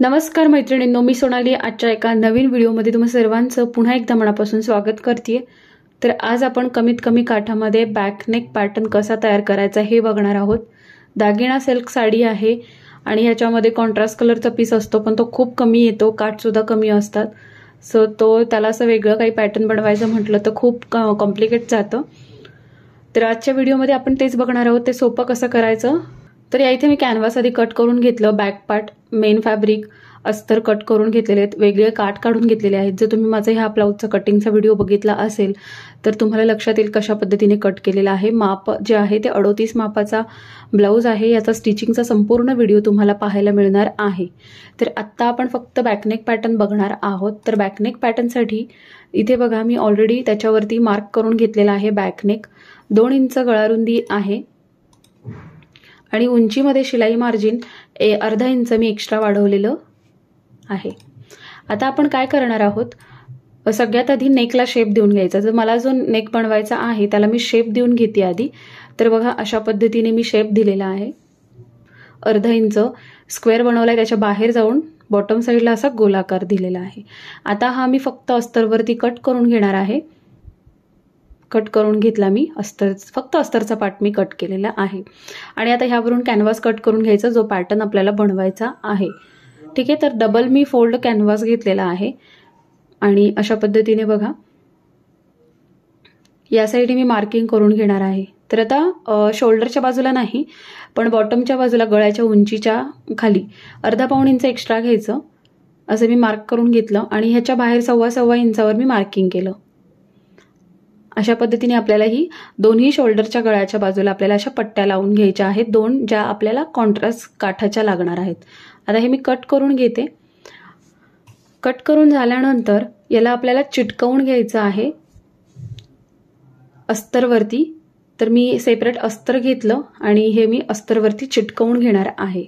नमस्कार मैत्रिणींनो मी सोनाली आजच्या एका नवीन व्हिडिओमध्ये तुम्ही सर्वांचं पुन्हा एकदा मनापासून स्वागत करते तर आज आपण कमीत कमी काठामध्ये बॅकनेक पॅटर्न कसा तयार करायचा हे बघणार आहोत दागिना सिल्क साडी आहे आणि ह्याच्यामध्ये कॉन्ट्रास्ट कलरचा पीस असतो पण तो खूप कमी येतो काठसुद्धा कमी असतात सो तो त्याला असं वेगळं काही पॅटर्न बनवायचं म्हटलं तर खूप कॉम्प्लिकेट जातं तर आजच्या व्हिडिओमध्ये आपण तेच बघणार आहोत ते सोपं कसं करायचं तर या इथे मी कॅनव्हास आधी कट करून घेतलं बॅक पार्ट मेन फॅब्रिक अस्तर कट करून घेतलेले आहेत वेगळे काट काढून घेतलेले आहेत जर तुम्ही माझा ह्या ब्लाऊजचा कटिंगचा व्हिडिओ बघितला असेल तर तुम्हाला लक्षात येईल कशा पद्धतीने कट केलेला आहे माप जे आहे ते अडोतीस मापाचा ब्लाऊज आहे याचा स्टिचिंगचा संपूर्ण व्हिडिओ तुम्हाला पाहायला मिळणार आहे तर आत्ता आपण फक्त बॅकनेक पॅटर्न बघणार आहोत तर बॅकनेक पॅटर्नसाठी इथे बघा मी ऑलरेडी त्याच्यावरती मार्क करून घेतलेला आहे बॅकनेक दोन इंच गळारुंदी आहे आणि उंचीमध्ये शिलाई मार्जिन ए अर्धा इंच मी एक्स्ट्रा वाढवलेलं आहे आता आपण काय करणार आहोत सगळ्यात आधी नेकला शेप देऊन घ्यायचा जर मला जो नेक बनवायचा आहे त्याला मी शेप देऊन घेते आधी तर बघा अशा पद्धतीने मी शेप दिलेला आहे अर्धा इंच स्क्वेअर बनवलाय त्याच्या बाहेर जाऊन बॉटम साईडला असा गोलाकार दिलेला आहे आता हा मी फक्त अस्तरवरती कट करून घेणार आहे कट करून घेतला मी अस्तर फक्त अस्तरचा पार्ट मी कट केलेला आहे आणि आता ह्यावरून कॅनव्हास कट करून घ्यायचा जो पॅटर्न आपल्याला बनवायचा आहे ठीक आहे तर डबल मी फोल्ड कॅनव्हास घेतलेला आहे आणि अशा पद्धतीने बघा या मी मार्किंग करून घेणार आहे तर आता शोल्डरच्या बाजूला नाही पण बॉटमच्या बाजूला गळ्याच्या उंचीच्या खाली अर्धा पाऊण इंच एक्स्ट्रा घ्यायचं असं मी मार्क करून घेतलं आणि ह्याच्या बाहेर सव्वा सव्वा इंचावर मी मार्किंग केलं अशा पद्धतीने आपल्याला ही दोन्ही शोल्डरच्या गळ्याच्या बाजूला आपल्याला अशा पट्ट्या लावून घ्यायच्या आहेत दोन ज्या आपल्याला कॉन्ट्रास्ट काठाच्या लागणार आहेत आता हे मी कट करून घेते कट करून झाल्यानंतर याला आपल्याला चिटकवून घ्यायचं आहे अस्तरवरती तर मी सेपरेट अस्तर घेतलं आणि हे मी अस्तरवरती चिटकवून घेणार आहे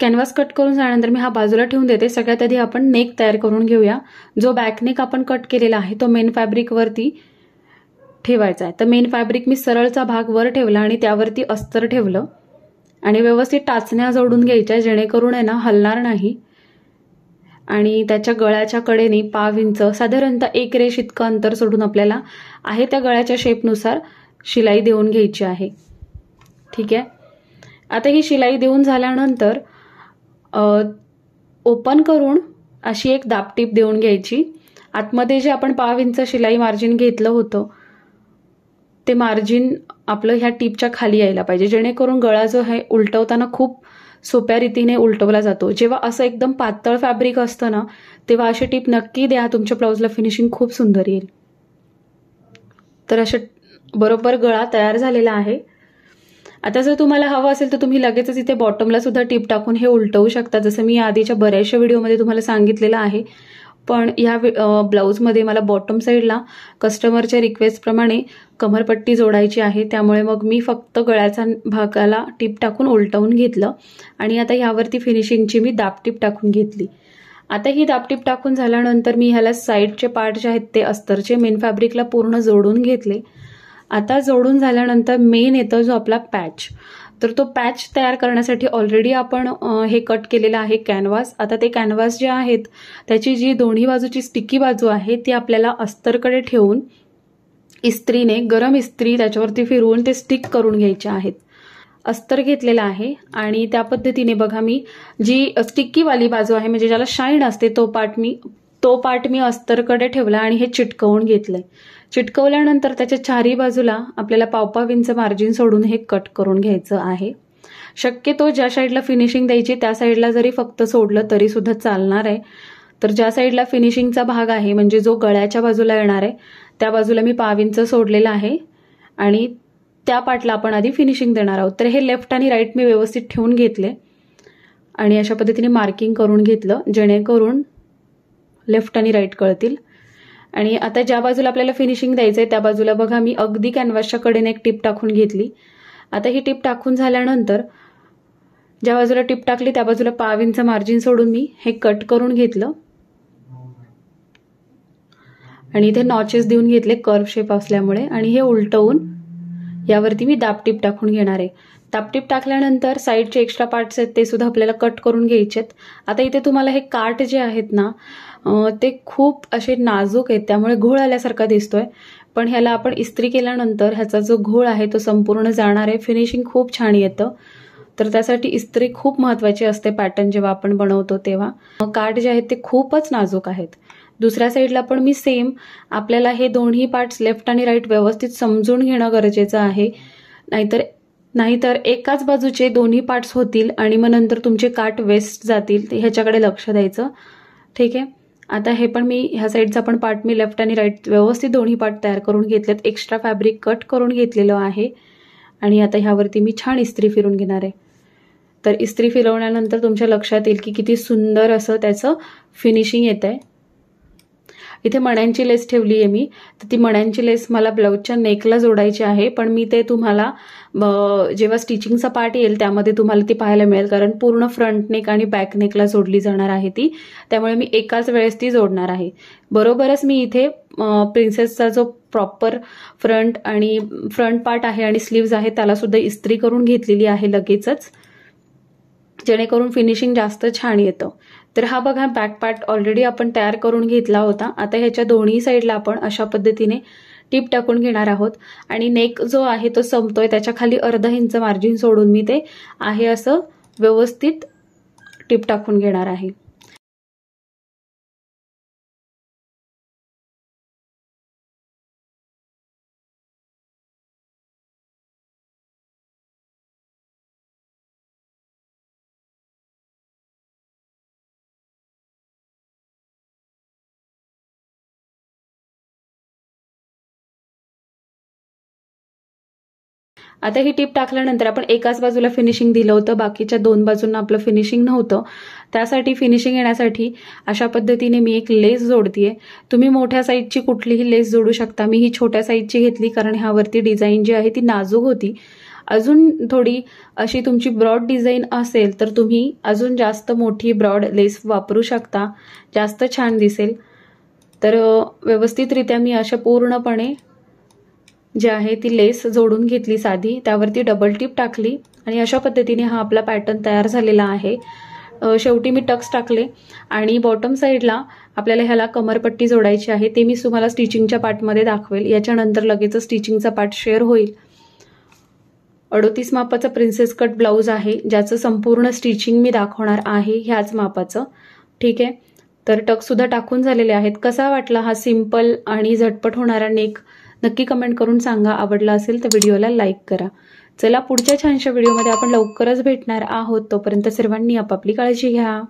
कॅनव्हास कट करून झाल्यानंतर मी हा बाजूला ठेवून देते सगळ्यात आधी आपण नेक तयार करून घेऊया जो बॅक नेक आपण कट केलेला आहे तो मेन फॅब्रिकवरती ठेवायचा आहे तर मेन फॅब्रिक मी सरळचा भाग वर ठेवला आणि त्यावरती अस्तर ठेवलं आणि व्यवस्थित टाचण्या जोडून घ्यायच्या जेणेकरून आहे ना हलणार नाही आणि त्याच्या गळ्याच्या कडेने पाव इंच साधारणतः एक रेश इतकं अंतर सोडून आपल्याला आहे त्या गळ्याच्या शेपनुसार शिलाई देऊन घ्यायची आहे ठीक आहे आता ही शिलाई देऊन झाल्यानंतर ओपन करून अशी एक दापटीप देऊन घ्यायची आतमध्ये जे आपण पाव इंच शिलाई मार्जिन घेतलं होतं ते मार्जिन आपलं ह्या टीपच्या खाली यायला पाहिजे जेणेकरून गळा जो आहे उलटवताना खूप सोप्या रीतीने उलटवला जातो जेव्हा असं एकदम पातळ फॅब्रिक असतं ना तेव्हा अशी टीप नक्की द्या तुमच्या ब्लाऊजला फिनिशिंग खूप सुंदर येईल तर अशा बरोबर गळा तयार झालेला आहे आता जर तुम्हाला हवं असेल तर तुम्ही लगेचच इथे बॉटमला सुद्धा टीप टाकून हे उलटवू शकता जसं मी आधीच्या बऱ्याचशा व्हिडिओमध्ये तुम्हाला सांगितलेलं आहे पण ह्या ब्लाऊजमध्ये मला बॉटम साईडला कस्टमरच्या रिक्वेस्टप्रमाणे कमरपट्टी जोडायची आहे त्यामुळे मग मी फक्त गळ्याचा भागाला टीप टाकून उलटवून घेतलं आणि आता ह्यावरती फिनिशिंगची मी दापटीप टाकून घेतली आता ही दापटीप टाकून झाल्यानंतर मी ह्याला साईडचे पार्ट जे आहेत ते अस्तरचे मेन फॅब्रिकला पूर्ण जोडून घेतले आता जोडून झाल्यानंतर मेन येतं जो आपला पॅच तर तो पॅच तयार करण्यासाठी ऑलरेडी आपण हे कट केलेलं आहे कॅनव्हास आता ते कॅनव्हास जे आहेत त्याची जी दोन्ही बाजूची स्टिकी बाजू आहे ती आपल्याला अस्तरकडे ठेवून इस्त्रीने गरम इस्त्री त्याच्यावरती फिरवून ते स्टिक करून घ्यायचे आहेत अस्तर घेतलेला आहे आणि त्या पद्धतीने बघा मी जी स्टिक्कीवाली बाजू आहे म्हणजे ज्याला शाईन असते तो पार्ट मी तो पार्ट मी अस्तरकडे ठेवला आणि हे चिटकवून घेतलंय चिटकवल्यानंतर त्याच्या चारही बाजूला आपल्याला पावपाव इंच मार्जिन सोडून हे कट करून घ्यायचं आहे शक्यतो ज्या साईडला फिनिशिंग द्यायची त्या साईडला जरी फक्त सोडलं तरी सुद्धा चालणार आहे तर ज्या साईडला फिनिशिंगचा भाग आहे म्हणजे जो गळ्याच्या बाजूला येणार आहे त्या बाजूला मी पाव इंच आहे आणि त्या पार्टला आपण आधी फिनिशिंग देणार आहोत तर हे लेफ्ट आणि राईट मी व्यवस्थित ठेवून घेतले आणि अशा पद्धतीने मार्किंग करून घेतलं जेणेकरून लेफ्ट आणि राईट कळतील आणि आता ज्या बाजूला आपल्याला फिनिशिंग द्यायचं आहे त्या बाजूला बघा मी अगदी कॅनव्हासच्या कडेने एक टिप टाकून घेतली आता ही टिप टाकून झाल्यानंतर ज्या बाजूला टिप टाकली त्या बाजूला पाव इंच मार्जिन सोडून मी हे कट करून घेतलं आणि इथे नॉचेस देऊन घेतले कर्व शेप असल्यामुळे आणि हे उलटवून यावरती मी दापटीप टाकून घेणार आहे दापटीप टाकल्यानंतर साईडचे एक्स्ट्रा पार्ट्स आहेत ते सुद्धा आपल्याला कट करून घ्यायचेत आता इथे तुम्हाला हे काट जे आहेत ना ते खूप असे नाजूक आहेत त्यामुळे घोळ आल्यासारखा दिसतोय पण ह्याला आपण इस्त्री केल्यानंतर ह्याचा जो घोळ आहे तो संपूर्ण जाणार आहे फिनिशिंग खूप छान येतं तर त्यासाठी इस्त्री खूप महत्त्वाची असते पॅटर्न जेव्हा आपण बनवतो तेव्हा कार्ड जे आहेत ते खूपच नाजूक आहेत दुसऱ्या साईडला पण मी सेम आपल्याला हे दोन्ही पार्ट्स लेफ्ट आणि राईट व्यवस्थित समजून घेणं गरजेचं आहे नाहीतर नाहीतर एकाच बाजूचे दोन्ही पार्ट्स होतील आणि मग नंतर तुमचे काट वेस्ट जातील ह्याच्याकडे लक्ष द्यायचं ठीक आहे आता हे पण मी ह्या साईडचा पण पार्ट मी लेफ्ट आणि राईट व्यवस्थित दोन्ही पार्ट तयार करून घेतलेत एक्स्ट्रा फॅब्रिक कट करून घेतलेलं आहे आणि आता ह्यावरती मी छान इस्त्री फिरून घेणार आहे तर इस्त्री फिरवल्यानंतर तुमच्या लक्षात येईल की किती सुंदर असं त्याचं फिनिशिंग येत आहे इथे मण्यांची लेस ठेवली आहे मी तर ती मण्यांची लेस मला ब्लाऊजच्या नेकला जोडायची आहे पण मी ते तुम्हाला जेव्हा स्टिचिंगचा पार्ट येईल त्यामध्ये तुम्हाला ती पाहायला मिळेल कारण पूर्ण फ्रंट नेक आणि बॅक नेकला जोडली जाणार आहे ती त्यामुळे मी एकाच वेळेस ती जोडणार आहे बरोबरच मी इथे प्रिन्सेसचा जो प्रॉपर फ्रंट आणि फ्रंट पार्ट आहे आणि स्लीव्ज आहे त्याला सुद्धा इस्त्री करून घेतलेली आहे लगेचच जेणेकरून फिनिशिंग जास्त छान येतं तर हा बघा बॅक पार्ट ऑलरेडी आपण तयार करून घेतला होता आता ह्याच्या दोन्ही साईडला आपण अशा पद्धतीने टीप टाकून घेणार आहोत आणि नेक जो आहे तो संपतोय त्याच्या खाली अर्धा इंच मार्जिन सोडून मी ते आहे असं व्यवस्थित टीप टाकून घेणार आहे आता ही टीप टाकल्यानंतर आपण एकाच बाजूला फिनिशिंग दिलं होतं बाकीच्या दोन बाजूंना आपलं फिनिशिंग नव्हतं त्यासाठी फिनिशिंग येण्यासाठी अशा पद्धतीने मी एक लेस जोडतीये तुम्ही मोठ्या साईजची कुठलीही लेस जोडू शकता मी ही छोट्या साईजची घेतली कारण ह्यावरती डिझाईन जी आहे ती नाजूक होती अजून थोडी अशी तुमची ब्रॉड डिझाईन असेल तर तुम्ही अजून जास्त मोठी ब्रॉड लेस वापरू शकता जास्त छान दिसेल तर व्यवस्थितरित्या मी अशा पूर्णपणे जी आहे ती लेस जोडून घेतली साधी त्यावरती डबल टीप टाकली आणि अशा पद्धतीने हा आपला पॅटर्न तयार झालेला आहे शेवटी मी टक्स टाकले आणि बॉटम साईडला आपल्याला ह्याला कमरपट्टी जोडायची आहे ते मी तुम्हाला स्टिचिंगच्या पार्टमध्ये दाखवेल याच्यानंतर लगेच स्टिचिंगचा पार्ट शेअर होईल अडोतीस मापाचा प्रिन्सेस कट ब्लाऊज आहे ज्याचं संपूर्ण स्टिचिंग मी दाखवणार आहे ह्याच मापाचं ठीक आहे तर सुद्धा टाकून झालेले आहेत कसा वाटला हा सिम्पल आणि झटपट होणारा नेक नक्की कमेंट करून सांगा आवडला असेल तर व्हिडिओला लाईक करा चला पुढच्या छानशा व्हिडिओमध्ये आपण लवकरच भेटणार आहोत तोपर्यंत सर्वांनी आपापली काळजी घ्या